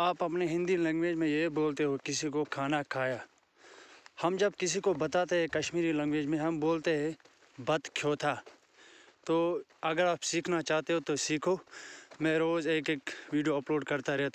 आप अपने हिंदी लैंग्वेज में ये बोलते हो किसी को खाना खाया हम जब किसी को बताते हैं कश्मीरी लैंग्वेज में हम बोलते हैं बत ख्योथा तो अगर आप सीखना चाहते हो तो सीखो मैं रोज़ एक एक वीडियो अपलोड करता रहता